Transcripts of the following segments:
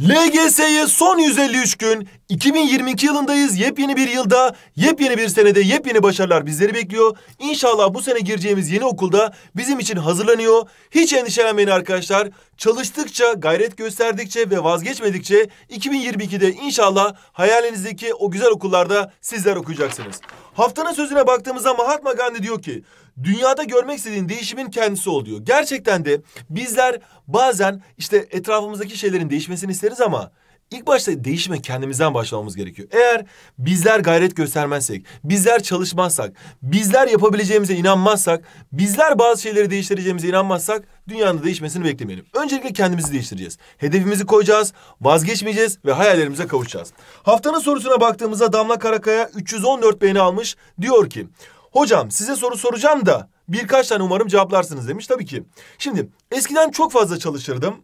LGS'ye son 153 gün 2022 yılındayız. Yepyeni bir yılda, yepyeni bir senede yepyeni başarılar bizleri bekliyor. İnşallah bu sene gireceğimiz yeni okulda bizim için hazırlanıyor. Hiç endişelenmeyin arkadaşlar. Çalıştıkça, gayret gösterdikçe ve vazgeçmedikçe 2022'de inşallah hayalinizdeki o güzel okullarda sizler okuyacaksınız. Haftanın sözüne baktığımızda Mahatma Gandhi diyor ki dünyada görmek istediğin değişimin kendisi ol diyor. Gerçekten de bizler bazen işte etrafımızdaki şeylerin değişmesini isteriz ama İlk başta değişime kendimizden başlamamız gerekiyor. Eğer bizler gayret göstermezsek, bizler çalışmazsak, bizler yapabileceğimize inanmazsak, bizler bazı şeyleri değiştireceğimize inanmazsak dünyanın değişmesini beklemeyelim. Öncelikle kendimizi değiştireceğiz. Hedefimizi koyacağız, vazgeçmeyeceğiz ve hayallerimize kavuşacağız. Haftanın sorusuna baktığımızda Damla Karakaya 314 beğeni almış. Diyor ki, hocam size soru soracağım da birkaç tane umarım cevaplarsınız demiş tabii ki. Şimdi eskiden çok fazla çalışırdım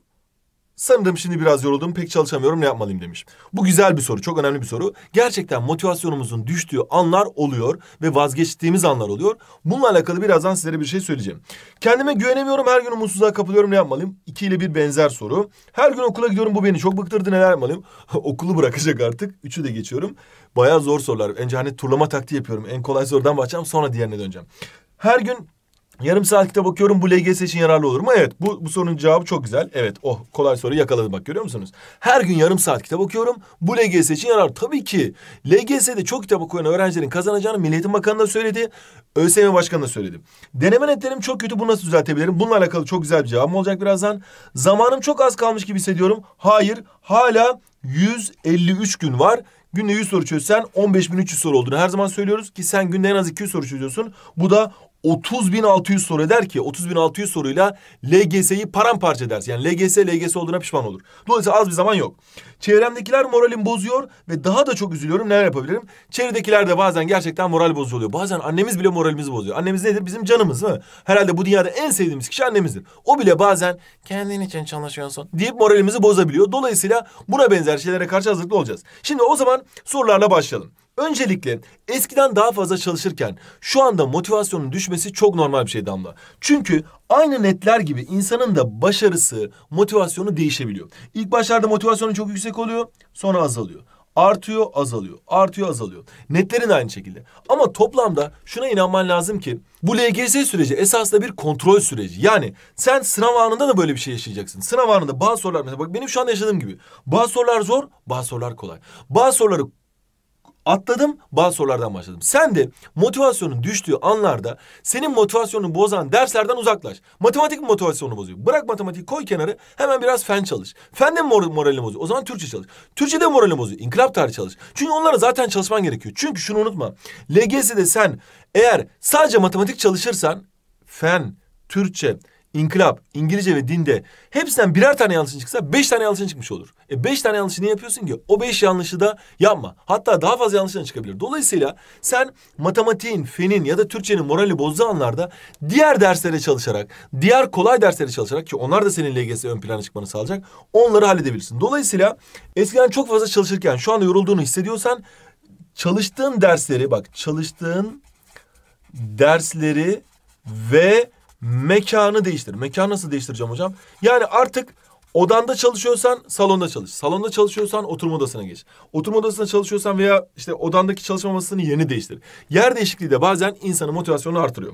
Sanırım şimdi biraz yoruldum, pek çalışamıyorum, ne yapmalıyım demiş. Bu güzel bir soru, çok önemli bir soru. Gerçekten motivasyonumuzun düştüğü anlar oluyor ve vazgeçtiğimiz anlar oluyor. Bununla alakalı birazdan sizlere bir şey söyleyeceğim. Kendime güvenemiyorum, her gün umutsuzluğa kapılıyorum, ne yapmalıyım? İki ile bir benzer soru. Her gün okula gidiyorum, bu beni çok bıktırdı, neler yapmalıyım? Okulu bırakacak artık, üçü de geçiyorum. Bayağı zor sorular. Önce hani turlama taktiği yapıyorum. En kolay sorudan başlayacağım, sonra diğerine döneceğim. Her gün Yarım saat kitap okuyorum bu LGS için yararlı olur mu? Evet bu, bu sorunun cevabı çok güzel. Evet oh kolay soru yakaladı bak görüyor musunuz? Her gün yarım saat kitap okuyorum bu LGS için yarar. Tabii ki LGS'de çok kitap okuyan öğrencilerin kazanacağını Milliyetin Bakanı da söyledi. ÖSYM Başkanı da söyledi. Deneme netlerim çok kötü bu nasıl düzeltebilirim? Bununla alakalı çok güzel bir cevabım olacak birazdan. Zamanım çok az kalmış gibi hissediyorum. Hayır hala 153 gün var. Günde 100 soru çözsen 15.300 soru olduğunu her zaman söylüyoruz ki sen günde en az 200 soru çözüyorsun. Bu da 30.600 soru eder ki 30.600 soruyla LGS'yi paramparça edersin. Yani LGS LGS olduğuna pişman olur. Dolayısıyla az bir zaman yok. Çevremdekiler moralim bozuyor ve daha da çok üzülüyorum. Neler yapabilirim? Çevredekiler de bazen gerçekten moral bozuluyor. Bazen annemiz bile moralimizi bozuyor. Annemiz nedir? Bizim canımız değil Herhalde bu dünyada en sevdiğimiz kişi annemizdir. O bile bazen kendin için çalışıyorsun deyip moralimizi bozabiliyor. Dolayısıyla buna benzer şeylere karşı hazırlıklı olacağız. Şimdi o zaman sorularla başlayalım. Öncelikle eskiden daha fazla çalışırken şu anda motivasyonun düşmesi çok normal bir şey Damla. Çünkü aynı netler gibi insanın da başarısı, motivasyonu değişebiliyor. İlk başlarda motivasyonu çok yüksek oluyor, sonra azalıyor. Artıyor, azalıyor. Artıyor, azalıyor. Netlerin aynı şekilde. Ama toplamda şuna inanman lazım ki bu LGS süreci esasında bir kontrol süreci. Yani sen sınav anında da böyle bir şey yaşayacaksın. Sınav anında bazı sorular mesela bak benim şu an yaşadığım gibi. Bazı sorular zor, bazı sorular kolay. Bazı soruları atladım bazı sorulardan başladım. Sen de motivasyonun düştüğü anlarda senin motivasyonunu bozan derslerden uzaklaş. Matematik mi motivasyonunu bozuyor? Bırak matematik koy kenarı hemen biraz fen çalış. Fen de mi mor moralini bozuyor? O zaman Türkçe çalış. Türkçe de moralini bozuyor. İnkılap tarihi çalış. Çünkü onlara zaten çalışman gerekiyor. Çünkü şunu unutma. LGS'de sen eğer sadece matematik çalışırsan fen, Türkçe, inkılap, İngilizce ve dinde hepsinden birer tane yanlışın çıksa beş tane yanlışın çıkmış olur. E beş tane yanlışı ne yapıyorsun ki? O beş yanlışı da yapma. Hatta daha fazla yanlışın çıkabilir. Dolayısıyla sen matematiğin, fenin ya da Türkçenin morali bozduğu anlarda diğer derslere çalışarak, diğer kolay derslere çalışarak ki onlar da senin LGS ön plana çıkmanı sağlayacak. Onları halledebilirsin. Dolayısıyla eskiden çok fazla çalışırken şu anda yorulduğunu hissediyorsan çalıştığın dersleri bak çalıştığın dersleri ve mekanı değiştir. Mekan nasıl değiştireceğim hocam? Yani artık odanda çalışıyorsan salonda çalış. Salonda çalışıyorsan oturma odasına geç. Oturma odasında çalışıyorsan veya işte odandaki çalışma masasını yeni değiştir. Yer değişikliği de bazen insanın motivasyonunu artırıyor.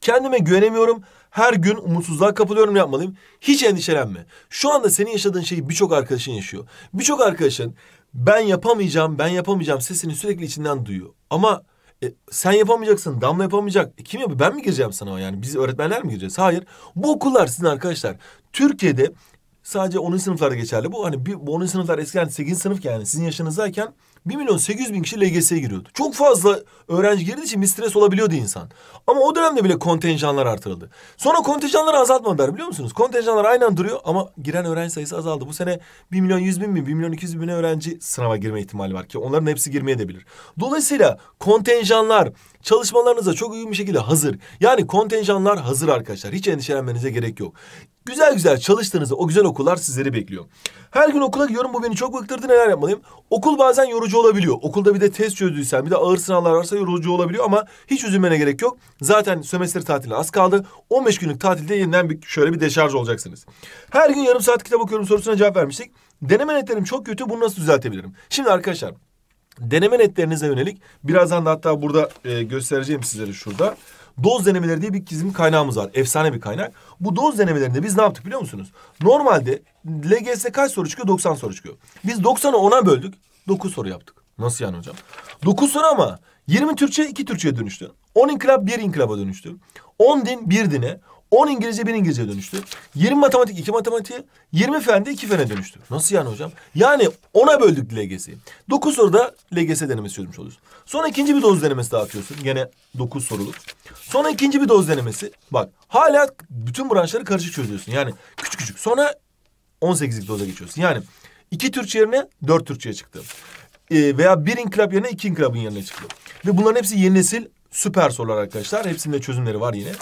Kendime güvenemiyorum. Her gün umutsuzluğa kapılıyorum ne yapmalıyım? Hiç endişelenme. Şu anda senin yaşadığın şeyi birçok arkadaşın yaşıyor. Birçok arkadaşın ben yapamayacağım, ben yapamayacağım sesini sürekli içinden duyuyor. Ama e, sen yapamayacaksın, Damla yapamayacak. E, kim yapıyor? Ben mi gireceğim sana yani? Biz öğretmenler mi gireceğiz? Hayır. Bu okullar sizin arkadaşlar. Türkiye'de sadece 10. sınıflarda geçerli. Bu hani bir, bu 10. sınıflar eskiden 8. sınıf yani sizin yaşınızdayken 1 milyon 800 bin kişi LGS'ye giriyordu. Çok fazla öğrenci girdiği için bir stres olabiliyordu insan. Ama o dönemde bile kontenjanlar artırıldı. Sonra kontenjanları azaltmadılar biliyor musunuz? Kontenjanlar aynen duruyor ama giren öğrenci sayısı azaldı. Bu sene 1 milyon 100 bin mi 1 milyon 200 bin öğrenci sınava girme ihtimali var ki onların hepsi girmeye de bilir. Dolayısıyla kontenjanlar çalışmalarınıza çok uygun bir şekilde hazır. Yani kontenjanlar hazır arkadaşlar. Hiç endişelenmenize gerek yok. Güzel güzel çalıştığınızda o güzel okullar sizleri bekliyor. Her gün okula gidiyorum bu beni çok bıktırdı neler yapmalıyım? Okul bazen yorucu olabiliyor. Okulda bir de test çözdüysen bir de ağır sınavlar varsa yorucu olabiliyor ama hiç üzülmene gerek yok. Zaten sömestr tatiline az kaldı. 15 günlük tatilde yeniden bir, şöyle bir deşarj olacaksınız. Her gün yarım saat kitap okuyorum sorusuna cevap vermiştik. Deneme netlerim çok kötü bunu nasıl düzeltebilirim? Şimdi arkadaşlar deneme netlerinize yönelik birazdan da hatta burada e, göstereceğim sizlere şurada. Doz denemeleri diye bir bizim kaynağımız var. Efsane bir kaynak. Bu doz denemelerinde biz ne yaptık biliyor musunuz? Normalde LGS kaç soru çıkıyor? 90 soru çıkıyor. Biz 90'ı 10'a böldük. 9 soru yaptık. Nasıl yani hocam? 9 soru ama 20 Türkçe 2 Türkçe'ye dönüştü. 10 inkılap 1 inkılaba dönüştü. 10 din 1 dine, 10 İngilizce 1 İngilizce dönüştü. 20 matematik 2 matematiğe, 20 fende 2 fene dönüştü. Nasıl yani hocam? Yani 10'a böldük LGS'yi. 9 soruda LGS denemesi çözmüş oluyorsun. Sonra ikinci bir doz denemesi daha atıyorsun. Gene 9 soruluk. Sonra ikinci bir doz denemesi. Bak hala bütün branşları karışık çözüyorsun. Yani küçük küçük. Sonra 18'lik doza geçiyorsun. Yani 2 Türkçe yerine 4 Türkçe'ye çıktı. E, veya bir inkılap yerine iki inkılabın yerine çıktı. Ve bunların hepsi yeni nesil süper sorular arkadaşlar. Hepsinde çözümleri var yine.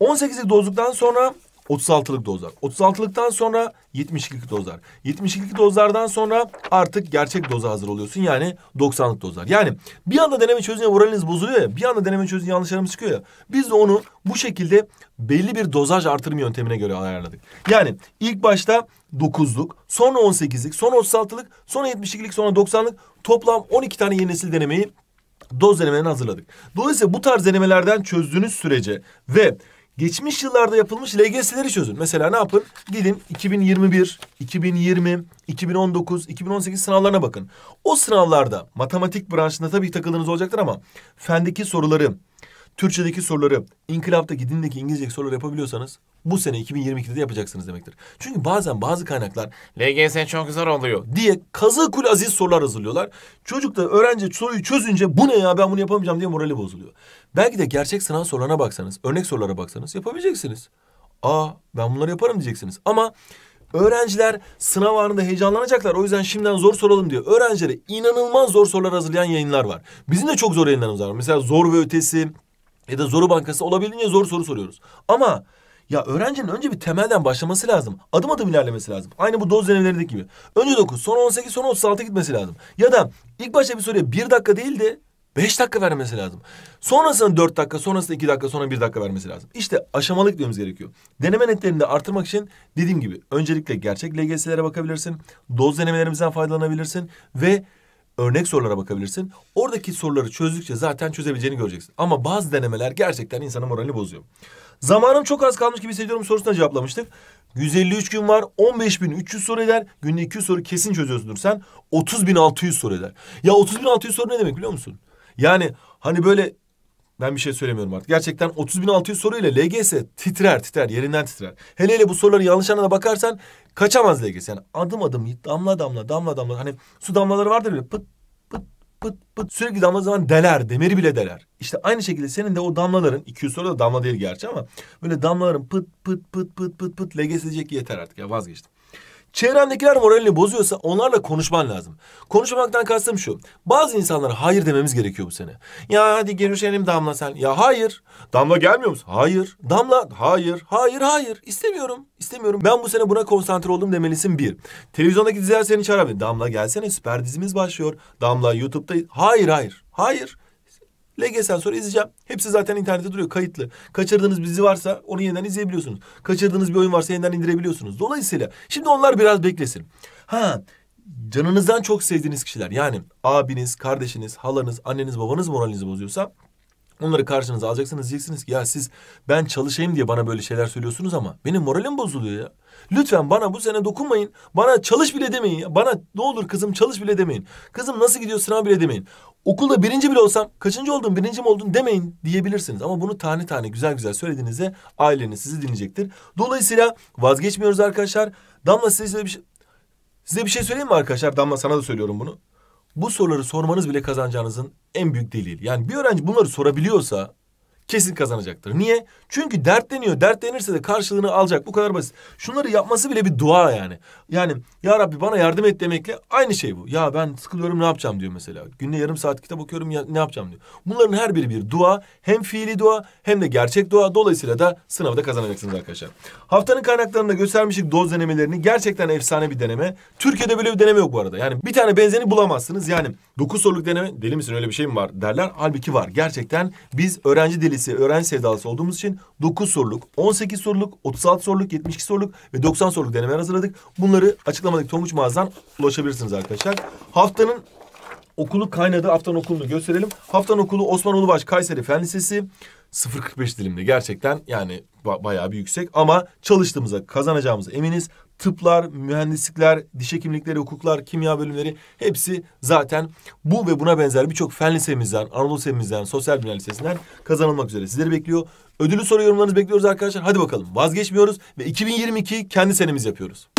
18'lik dozluktan sonra 36'lık dozlar. 36'lıktan sonra 72'lik dozlar. 72'lik dozlardan sonra artık gerçek doza hazır oluyorsun. Yani 90'lık dozlar. Yani bir anda deneme çözünce moraliniz bozuluyor ya. Bir anda deneme çözünce yanlışlarımız çıkıyor ya. Biz de onu bu şekilde belli bir dozaj artırım yöntemine göre ayarladık. Yani ilk başta 9'luk, sonra 18'lik, sonra 36'lık, sonra 72'lik, sonra 90'lık toplam 12 tane yeni nesil denemeyi doz denemelerini hazırladık. Dolayısıyla bu tarz denemelerden çözdüğünüz sürece ve geçmiş yıllarda yapılmış LGS'leri çözün. Mesela ne yapın? Gidin 2021, 2020, 2019, 2018 sınavlarına bakın. O sınavlarda matematik branşında tabii takıldığınız olacaktır ama fendeki soruları, Türkçedeki soruları, inkılaptaki, dindeki, İngilizce soruları yapabiliyorsanız bu sene 2022'de de yapacaksınız demektir. Çünkü bazen bazı kaynaklar LGS çok güzel oluyor diye kazı kul aziz sorular hazırlıyorlar. Çocuk da öğrenci soruyu çözünce bu ne ya ben bunu yapamayacağım diye morali bozuluyor. Belki de gerçek sınav sorularına baksanız, örnek sorulara baksanız yapabileceksiniz. Aa ben bunları yaparım diyeceksiniz. Ama öğrenciler sınav anında heyecanlanacaklar. O yüzden şimdiden zor soralım diyor. Öğrencilere inanılmaz zor sorular hazırlayan yayınlar var. Bizim de çok zor yayınlarımız var. Mesela zor ve ötesi ya da zoru bankası olabildiğince zor soru soruyoruz. Ama ya öğrencinin önce bir temelden başlaması lazım. Adım adım ilerlemesi lazım. Aynı bu doz denemelerindeki gibi. Önce 9, sonra 18, sonra 36 gitmesi lazım. Ya da ilk başta bir soruya bir dakika değil de Beş dakika vermesi lazım. Sonrasında dört dakika, sonrasında iki dakika, sonra bir dakika vermesi lazım. İşte aşamalık diyoruz gerekiyor. Deneme netlerini de artırmak için dediğim gibi öncelikle gerçek LGS'lere bakabilirsin. Doz denemelerimizden faydalanabilirsin ve örnek sorulara bakabilirsin. Oradaki soruları çözdükçe zaten çözebileceğini göreceksin. Ama bazı denemeler gerçekten insanın moralini bozuyor. Zamanım çok az kalmış gibi hissediyorum sorusuna cevaplamıştık. 153 gün var. 15.300 soru eder. Günde 200 soru kesin çözüyorsundur sen. 30.600 soru eder. Ya 30.600 soru ne demek biliyor musun? Yani hani böyle ben bir şey söylemiyorum artık. Gerçekten 30.600 soruyla LGS titrer titrer yerinden titrer. Hele hele bu soruları yanlış anına bakarsan kaçamaz LGS. Yani adım adım damla damla damla damla hani su damlaları vardır böyle pıt pıt pıt pıt sürekli damla zaman deler demiri bile deler. İşte aynı şekilde senin de o damlaların 200 soru da damla değil gerçi ama böyle damlaların pıt pıt pıt pıt pıt pıt, pıt LGS diyecek yeter artık ya vazgeçtim. Çevrendekiler moralini bozuyorsa onlarla konuşman lazım. Konuşmaktan kastım şu. Bazı insanlara hayır dememiz gerekiyor bu sene. Ya hadi görüşelim Damla sen. Ya hayır. Damla gelmiyor musun? Hayır. Damla hayır. Hayır hayır. İstemiyorum. İstemiyorum. Ben bu sene buna konsantre oldum demelisin bir. Televizyondaki diziler seni çağırabilir. Damla gelsene süper dizimiz başlıyor. Damla YouTube'da. Hayır hayır. Hayır. LGS'den sonra izleyeceğim. Hepsi zaten internette duruyor kayıtlı. Kaçırdığınız bizi varsa onu yeniden izleyebiliyorsunuz. Kaçırdığınız bir oyun varsa yeniden indirebiliyorsunuz. Dolayısıyla şimdi onlar biraz beklesin. Ha canınızdan çok sevdiğiniz kişiler yani abiniz, kardeşiniz, halanız, anneniz, babanız moralinizi bozuyorsa Onları karşınıza alacaksınız diyeceksiniz ki ya siz ben çalışayım diye bana böyle şeyler söylüyorsunuz ama benim moralim bozuluyor ya. Lütfen bana bu sene dokunmayın. Bana çalış bile demeyin ya. Bana ne olur kızım çalış bile demeyin. Kızım nasıl gidiyor sınav bile demeyin. Okulda birinci bile olsam kaçıncı oldun birinci mi oldun demeyin diyebilirsiniz. Ama bunu tane tane güzel güzel söylediğinizde aileniz sizi dinleyecektir. Dolayısıyla vazgeçmiyoruz arkadaşlar. Damla size, bir şey... Size bir şey söyleyeyim mi arkadaşlar? Damla sana da söylüyorum bunu bu soruları sormanız bile kazanacağınızın en büyük delili. Yani bir öğrenci bunları sorabiliyorsa kesin kazanacaktır. Niye? Çünkü dertleniyor. Dertlenirse de karşılığını alacak. Bu kadar basit. Şunları yapması bile bir dua yani. Yani ya Rabbi bana yardım et demekle aynı şey bu. Ya ben sıkılıyorum ne yapacağım diyor mesela. Günde yarım saat kitap okuyorum ya, ne yapacağım diyor. Bunların her biri bir dua. Hem fiili dua hem de gerçek dua. Dolayısıyla da sınavda kazanacaksınız arkadaşlar. Haftanın kaynaklarında göstermişik doz denemelerini. Gerçekten efsane bir deneme. Türkiye'de böyle bir deneme yok bu arada. Yani bir tane benzeri bulamazsınız. Yani dokuz soruluk deneme deli misin öyle bir şey mi var derler. Halbuki var. Gerçekten biz öğrenci dili ailesi, öğrenci sevdalısı olduğumuz için 9 soruluk, 18 soruluk, 36 soruluk, 72 soruluk ve 90 soruluk deneme hazırladık. Bunları açıklamadık Tonguç Mağaz'dan ulaşabilirsiniz arkadaşlar. Haftanın okulu kaynadı. Haftanın okulunu gösterelim. Haftanın okulu Osman Ulubaş Kayseri Fen Lisesi. 0.45 dilimde gerçekten yani ba bayağı bir yüksek ama çalıştığımıza kazanacağımız eminiz tıplar, mühendislikler, diş hekimlikleri, hukuklar, kimya bölümleri hepsi zaten bu ve buna benzer birçok fen lisemizden, Anadolu lisemizden, sosyal bilimler lisesinden kazanılmak üzere sizleri bekliyor. Ödülü soru yorumlarınızı bekliyoruz arkadaşlar. Hadi bakalım vazgeçmiyoruz ve 2022 kendi senemiz yapıyoruz.